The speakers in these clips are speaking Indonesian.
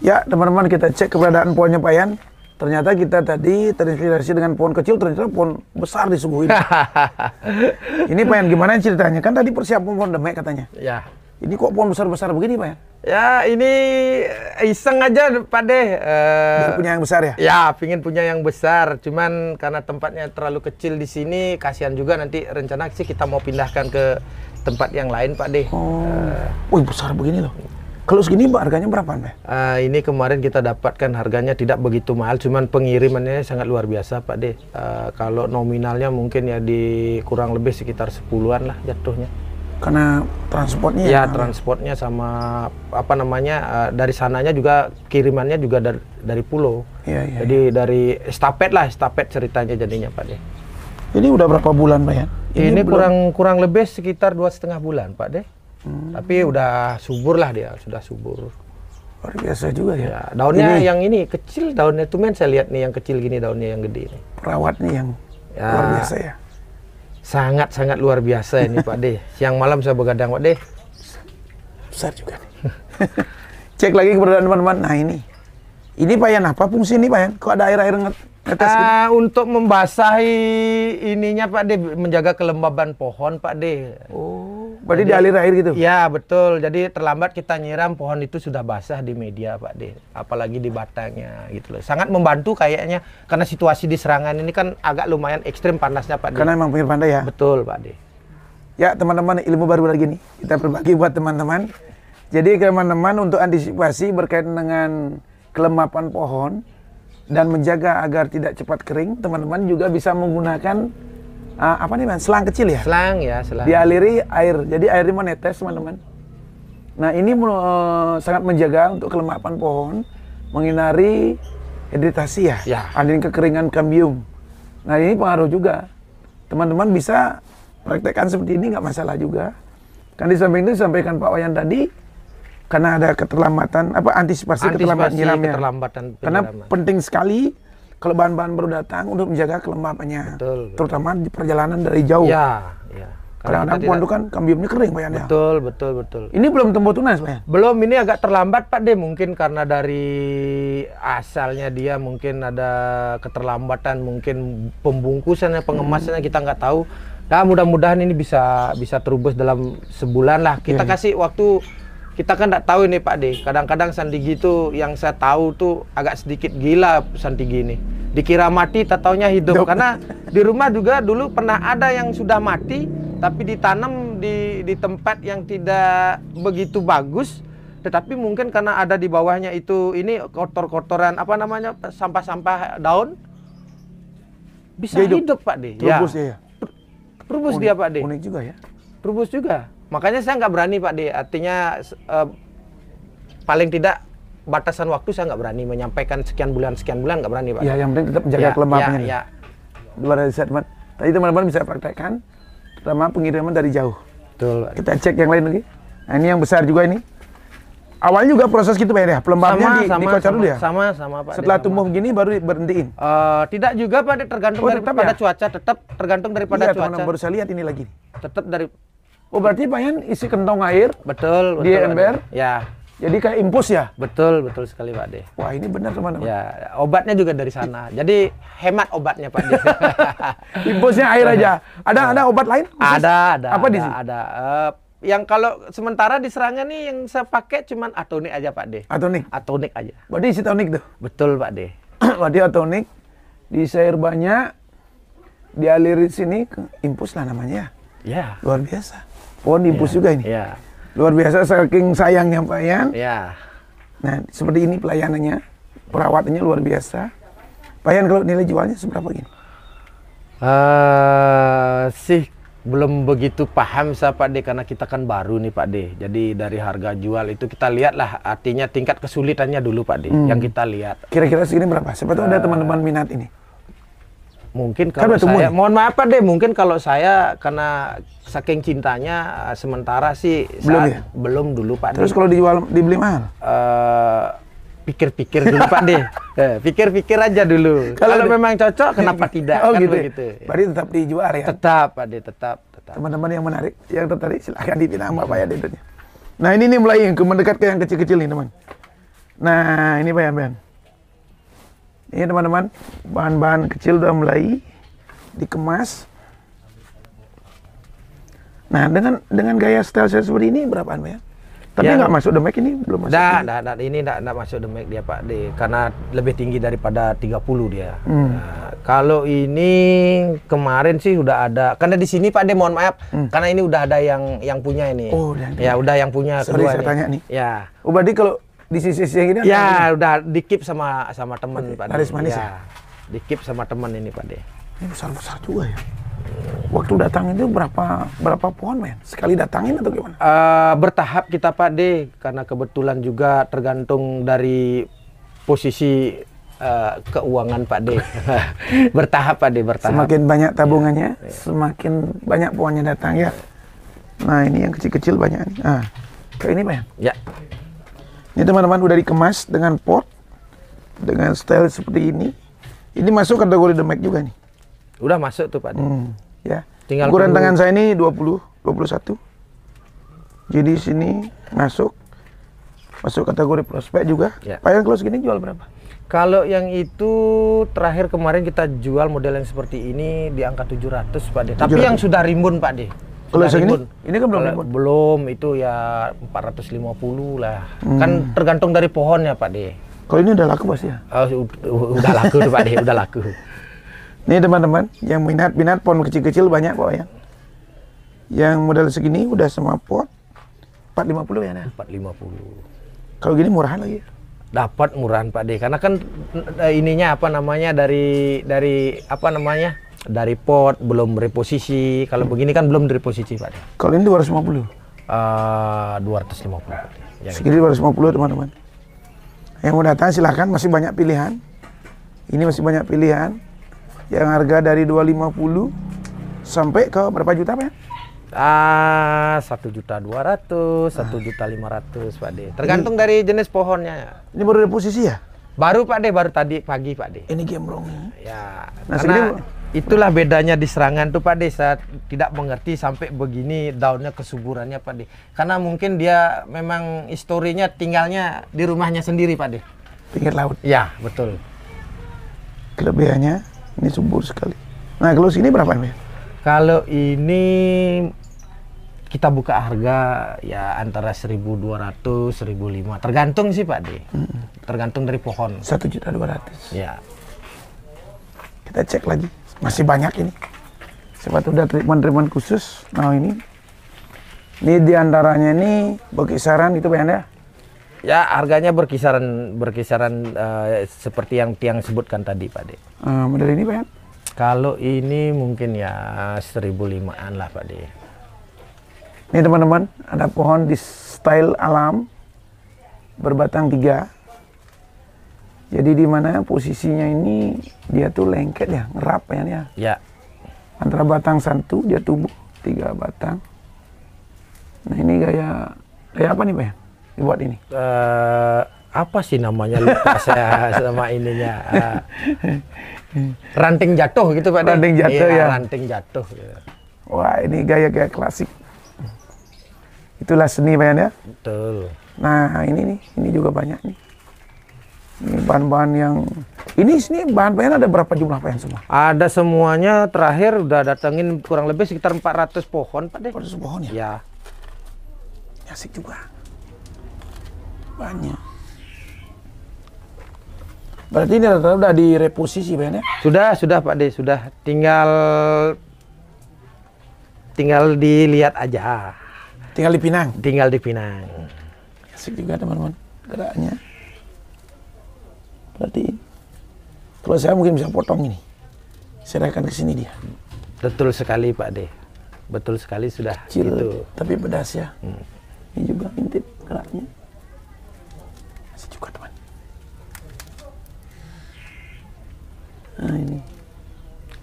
Ya, teman-teman kita cek keberadaan pohonnya Pak Yan. Ternyata kita tadi terinspirasi dengan pohon kecil, ternyata pohon besar di subuh ini. ini Pak Yan, gimana ceritanya? Kan tadi persiapan pohon demek katanya. Ya. Ini kok pohon besar-besar begini Pak Yan? Ya ini iseng aja Pak Deh. Uh, punya yang besar ya? Ya, pingin punya yang besar. Cuman karena tempatnya terlalu kecil di sini, kasihan juga nanti rencana sih kita mau pindahkan ke tempat yang lain Pak Deh. Oh, uh, Wih, besar begini loh. Kalau segini Mbak harganya berapa Mbak? Uh, ini kemarin kita dapatkan harganya tidak begitu mahal, cuman pengirimannya sangat luar biasa Pak De. Uh, kalau nominalnya mungkin ya di kurang lebih sekitar sepuluhan lah jatuhnya. Karena transportnya? Ya, ya, ya? transportnya sama apa namanya uh, dari sananya juga kirimannya juga dari, dari pulau. Iya, iya. Jadi ya. dari estafet lah, estafet ceritanya jadinya Pak De. Ini udah berapa bulan Pak ya? Ini, ini kurang kurang lebih sekitar dua setengah bulan Pak De. Hmm. Tapi udah subur lah dia, sudah subur. Luar biasa juga ya. ya daunnya ini. yang ini kecil, daunnya tuh men saya lihat nih yang kecil gini, daunnya yang gede ini perawat nih. yang ya, luar biasa ya. Sangat-sangat luar biasa ini Pak De. Siang malam saya begadang Pak De. Besar juga nih. Cek lagi keberadaan teman-teman. Nah ini. Ini pak Yan apa fungsi ini pak Yan Kok ada air-air Netes uh, gitu? ah, untuk membasahi ininya Pak De, menjaga kelembaban pohon Pak De. Oh. Berarti jadi, di alir air gitu? Ya betul. Jadi terlambat kita nyiram pohon itu sudah basah di media Pak De. Apalagi di batangnya gitu loh. Sangat membantu kayaknya karena situasi di serangan ini kan agak lumayan ekstrim panasnya Pak De. Karena memang pinggir pantai ya? Betul Pak De. Ya teman-teman ilmu baru lagi nih. Kita berbagi buat teman-teman. Jadi teman-teman untuk antisipasi berkaitan dengan kelemapan pohon dan menjaga agar tidak cepat kering, teman-teman juga bisa menggunakan uh, apa nih man selang kecil ya selang ya selang dialiri air jadi air ini menetes teman-teman nah ini uh, sangat menjaga untuk kelembapan pohon menghindari hidratasi ya, ya. kekeringan kambium nah ini pengaruh juga teman-teman bisa praktekkan seperti ini nggak masalah juga kan di samping itu disampaikan Pak Wayan tadi karena ada keterlambatan apa antisipasi, antisipasi keterlambatan Keterlambatan Karena penting sekali bahan-bahan baru datang untuk menjaga kelembapannya. Betul, betul. Terutama di perjalanan dari jauh. Ya, ya. Kadang-kadang pondok itu kan kambiumnya kering Pak Yanda. Ya? Betul, betul, betul. Ini belum tumbuh tunas Pak Belum, ini agak terlambat Pak deh. Mungkin karena dari asalnya dia mungkin ada keterlambatan, mungkin pembungkusannya, pengemasannya hmm. kita nggak tahu. Nah mudah-mudahan ini bisa bisa terubus dalam sebulan lah. Kita yeah, iya. kasih waktu kita kan tidak tahu ini Pak D. Kadang-kadang Sandigi itu yang saya tahu tuh agak sedikit gila Sandigi ini. Dikira mati, tak taunya hidup. Karena di rumah juga dulu pernah ada yang sudah mati, tapi ditanam di, di tempat yang tidak begitu bagus. Tetapi mungkin karena ada di bawahnya itu ini kotor-kotoran apa namanya sampah-sampah daun bisa hidup. hidup Pak D. Rubus ya. dia ya. Rubus unik, dia Pak D. Unik juga ya. Rubus juga. Makanya saya nggak berani Pak di Artinya eh, paling tidak batasan waktu saya nggak berani menyampaikan sekian bulan sekian bulan nggak berani Pak. Ya yang penting tetap menjaga ya, kelemahannya. Ya, ya. Luar biasa teman. Tadi teman-teman bisa praktekkan terutama pengiriman dari jauh. Betul. Kita cek yang lain lagi. Nah, ini yang besar juga ini. Awalnya juga proses gitu Pak ya, pelembabnya sama, di, sama, dulu ya? Sama, sama Pak. Setelah sama. tumbuh gini baru berhentiin? Uh, tidak juga Pak, tergantung oh, daripada ya? cuaca, tetap tergantung daripada iya, cuaca. Iya, baru saya lihat ini lagi. Tetap dari Oh berarti pengen isi kentong air. Betul. Di ember. Ade. Ya. Jadi kayak impus ya? Betul, betul sekali Pak De. Wah ini benar kemana? teman Ya, obatnya juga dari sana. Jadi hemat obatnya Pak De. Impusnya air aja. Ada ada obat lain? Khusus? Ada, ada. Apa ada, di sini? Ada. Uh, yang kalau sementara di serangan nih yang saya pakai cuma atonik aja Pak De. Atonik? Atonik aja. Berarti isi tonik tuh? Betul Pak De. Berarti atonik, di air banyak, dialirin sini, impus lah namanya. Ya. Luar biasa pohon impus yeah. juga ini. Yeah. Luar biasa saking sayangnya Pak Yan. Yeah. Nah, seperti ini pelayanannya, perawatannya luar biasa. Pak Yan kalau nilai jualnya seberapa gini? Uh, eh, sih belum begitu paham saya Pak D karena kita kan baru nih Pak D. Jadi dari harga jual itu kita lihatlah artinya tingkat kesulitannya dulu Pak D hmm. yang kita lihat. Kira-kira segini berapa? Seperti uh, ada eh, teman-teman minat ini mungkin kan kalau kan saya mohon maaf pak deh mungkin kalau saya karena saking cintanya eh, sementara sih belum saat, ya? belum dulu Pak Terus kalau dijual dibeli mahal? Uh, pikir-pikir dulu Pak deh. Eh, pikir-pikir aja dulu. Kalau memang cocok kenapa tidak? Oh kan gitu. Ya? Begitu. Berarti tetap dijual ya? Tetap Pak deh, tetap. Teman-teman yang menarik, yang tertarik silahkan dipinang pak ya Yadi. Nah ini nih mulai yang mendekat ke yang kecil-kecil nih teman. Nah ini Pak ya ben ini iya, teman-teman, bahan-bahan kecil sudah mulai dikemas. Nah, dengan dengan gaya style saya seperti ini berapaan, Pak ya? Tapi ya. nggak ya, masuk demek ini belum masuk. Dah, dah, dah ini enggak, enggak masuk demek dia, Pak. Di, karena lebih tinggi daripada 30 dia. Hmm. Nah, kalau ini kemarin sih udah ada. Karena di sini Pak De mohon maaf, hmm. karena ini udah ada yang yang punya ini. Oh, udah. Ya, udah yang punya Sorry, kedua saya ini. tanya nih. Ya. Oh, berarti kalau di sisi-sisi yang ini? Ya, udah dikip sama sama teman, Pak. dari manis ya. ya? Dikip sama teman ini, Pak. Ini besar-besar juga ya. Waktu datang itu berapa berapa pohon men? Sekali datangin atau gimana? Uh, bertahap kita Pak D karena kebetulan juga tergantung dari posisi uh, keuangan Pak D. bertahap Pak D bertahap. Semakin banyak tabungannya, ya, ya. semakin banyak pohonnya datang ya. Nah ini yang kecil-kecil banyak nih. Ah, kayak ini men? Ya. Ini teman-teman udah dikemas dengan pot dengan style seperti ini. Ini masuk kategori demek juga nih. Udah masuk tuh Pak. Hmm, ya. Tinggal ukuran tangan saya ini 20, 21. Jadi sini masuk masuk kategori prospek juga. Ya. Pak yang close gini jual berapa? Kalau yang itu terakhir kemarin kita jual model yang seperti ini di angka 700 Pak Tapi yang sudah rimbun Pak De. Kalau yang ini? Ini kan belum rimbun. Belum, itu ya 450 lah. Hmm. Kan tergantung dari pohonnya Pak De. Kalau ini udah laku pasti ya? Oh, udah laku tuh Pak De, udah laku. Ini teman-teman, yang minat-minat pohon kecil-kecil banyak kok ya. Yang modal segini udah semua pot. 450 ya, nah? 450. Kalau gini murahan lagi ya? Dapat murahan Pak De, karena kan eh, ininya apa namanya dari dari apa namanya dari pot belum reposisi. Kalau hmm. begini kan belum reposisi, Pak. Kalau ini 250. Uh, 250. Ya, segini gitu. 250, teman-teman. Yang mau datang silahkan, masih banyak pilihan. Ini masih banyak pilihan. Yang harga dari 250 sampai ke berapa juta, Pak? Ah, satu juta dua ratus, satu ah. juta lima ratus, Pak De. Tergantung ini, dari jenis pohonnya. Ini baru reposisi ya? Baru Pak De, baru tadi pagi Pak De. Ini gembrong. Ya, nah, karena Itulah bedanya di serangan tuh Pak di saat tidak mengerti sampai begini daunnya kesuburannya Pak De. Karena mungkin dia memang historinya tinggalnya di rumahnya sendiri Pak De. Pinggir laut. Ya, betul. Kelebihannya ini subur sekali. Nah, kalau sini berapa nih? Kalau ini kita buka harga ya antara 1200 1005 tergantung sih Pak De. Hmm. Tergantung dari pohon. 1.200. Ya. Kita cek lagi masih banyak ini tuh udah treatment-treatment khusus nah ini ini diantaranya ini berkisaran itu bayarnya ya harganya berkisaran berkisaran uh, seperti yang tiang sebutkan tadi Pak De uh, eh, model ini bayar kalau ini mungkin ya 1500 an lah Pak De ini teman-teman ada pohon di style alam berbatang tiga jadi di mana posisinya ini dia tuh lengket ya, ngerap ya nih Ya. Antara batang satu dia tubuh tiga batang. Nah ini gaya gaya apa nih pak ya? Dibuat ini? Uh, apa sih namanya lupa saya selama ininya uh, ranting jatuh gitu pak iya, ya. ranting jatuh ya ranting jatuh gitu. wah ini gaya gaya klasik itulah seni pak ya betul nah ini nih ini juga banyak nih ini bahan-bahan yang ini sini bahan bahan ada berapa jumlah bahan semua? Ada semuanya terakhir udah datengin kurang lebih sekitar 400 pohon Pak deh. 400 pohon ya? ya? Ya. Asik juga. Banyak. Berarti ini rata udah direposisi Pak ya? Sudah, sudah Pak De, sudah. Tinggal tinggal dilihat aja. Tinggal dipinang. Tinggal dipinang. Asik juga teman-teman. Geraknya. -teman Berarti Kalau saya mungkin bisa potong ini. Serahkan ke sini dia. Betul sekali Pak De. Betul sekali sudah Kecil, gitu. tapi pedas ya. Hmm. Ini juga intip keraknya. Masih juga teman. Nah ini.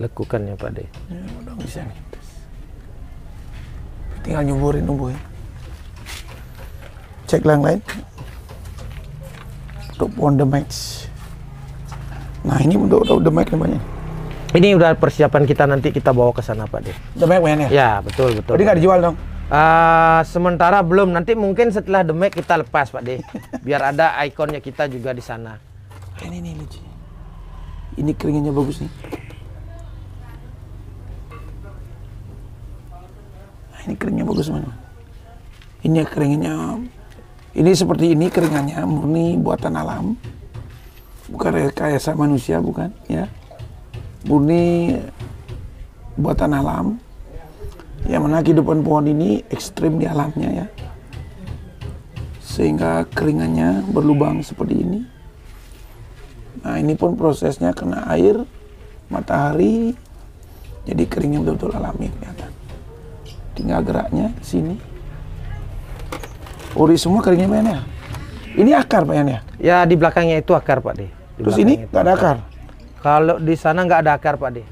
Lekukannya Pak De. Ya, udah bisa nih. Tinggal nyuburin nunggu ya. Cek yang lain. Untuk on the match. Nah ini udah udah, udah banyak banyak. Ini udah persiapan kita nanti kita bawa ke sana Pak deh. Udah ya? Ya betul betul. Jadi nggak dijual dong? Uh, sementara belum. Nanti mungkin setelah demek kita lepas Pak De. Biar ada ikonnya kita juga di sana. Ah, ini ini lucu. Ini keringnya bagus nih. Nah, ini keringnya bagus mana? Ini keringnya Ini seperti ini keringannya murni buatan alam bukan rekayasa manusia bukan ya murni buatan alam yang mana kehidupan pohon ini ekstrim di alamnya ya sehingga keringannya berlubang seperti ini nah ini pun prosesnya kena air matahari jadi keringnya betul-betul alami kelihatan tinggal geraknya sini ori semua keringnya banyak ini akar Pak Yan ya? Ya di belakangnya itu akar Pak De. Di Terus ini nggak ada akar? Kalau di sana nggak ada akar Pak De.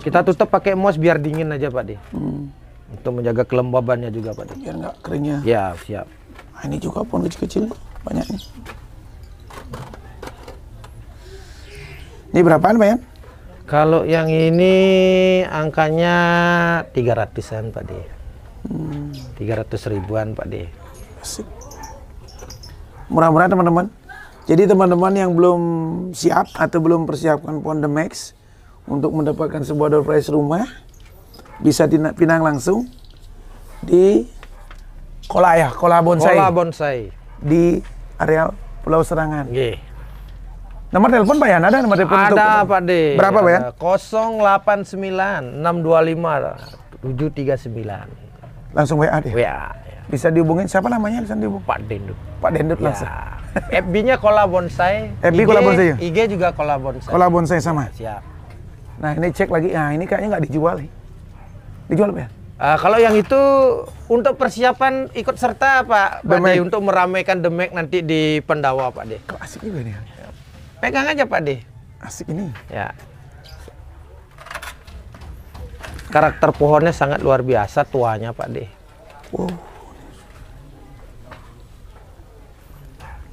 Kita tutup pakai mos biar dingin aja Pak De. Hmm. Untuk menjaga kelembabannya juga Pak De. Biar nggak keringnya. Ya siap. Nah, ini juga pohon kecil-kecil banyak nih. Ini berapaan Pak Yan? Kalau yang ini angkanya 300-an Pak De. Hmm. 300 ribuan Pak De. Murah-murah teman-teman. Jadi teman-teman yang belum siap atau belum persiapkan Pondemex untuk mendapatkan sebuah door prize rumah bisa pinang langsung di Kola ya, Kola Bonsai. Kola Bonsai. Di areal Pulau Serangan. Oke. Nomor telepon Pak Yan, ada nomor telepon Ada untuk, Pak D. Berapa Pak Yan? 089 625 739. Langsung WA deh. WA. Bisa dihubungin siapa namanya bisa dihubungin? Pak Dendut. Pak Dendut ya. langsung. FB-nya Kola Bonsai. FB IG, Bonsai. Ya? IG juga Kola Bonsai. Kola Bonsai sama. Siap. Nah ini cek lagi. Nah ini kayaknya nggak dijual nih. Dijual ya? Uh, kalau yang itu untuk persiapan ikut serta Pak Pak untuk meramaikan Demek nanti di Pendawa Pak De. Klasik juga nih. Ya. Pegang aja Pak De. Asik ini. Ya. Karakter pohonnya sangat luar biasa tuanya Pak De. Wow.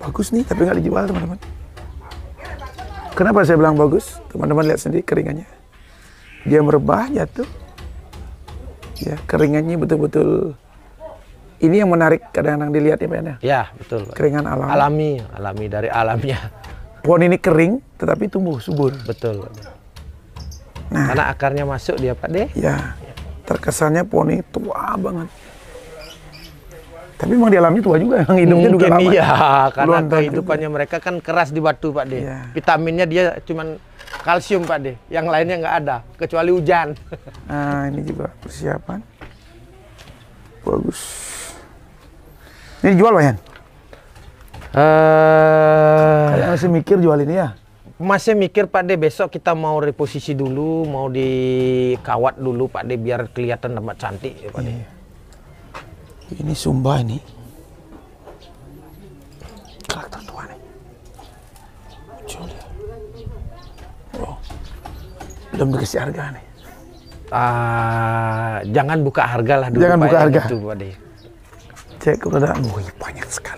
bagus nih tapi nggak dijual teman-teman kenapa saya bilang bagus teman-teman lihat sendiri keringannya dia merebah jatuh ya keringannya betul-betul ini yang menarik kadang-kadang dilihat ya Pak ya? betul. Keringan alami. Alami, alami dari alamnya. Pohon ini kering, tetapi tumbuh subur. Betul. Nah, Karena akarnya masuk dia Pak deh. Ya, terkesannya pohon ini tua banget. Tapi memang di alamnya tua juga, yang hidungnya Mungkin juga lama. Iya, karena kehidupannya juga. mereka kan keras di batu, Pak De. Yeah. Vitaminnya dia cuma kalsium, Pak De. Yang lainnya nggak ada, kecuali hujan. Nah, ini juga persiapan. Bagus. Ini jual, Yan? Uh, masih mikir jual ini ya? masih mikir Pak De besok kita mau reposisi dulu, mau dikawat dulu Pak De biar kelihatan tempat cantik ya Pak De. Iya ini Sumba ini karakter tua nih Julia oh belum dikasih harga nih uh, jangan buka harga lah dulu jangan buka ya. harga itu, cek kepada Oh, banyak sekali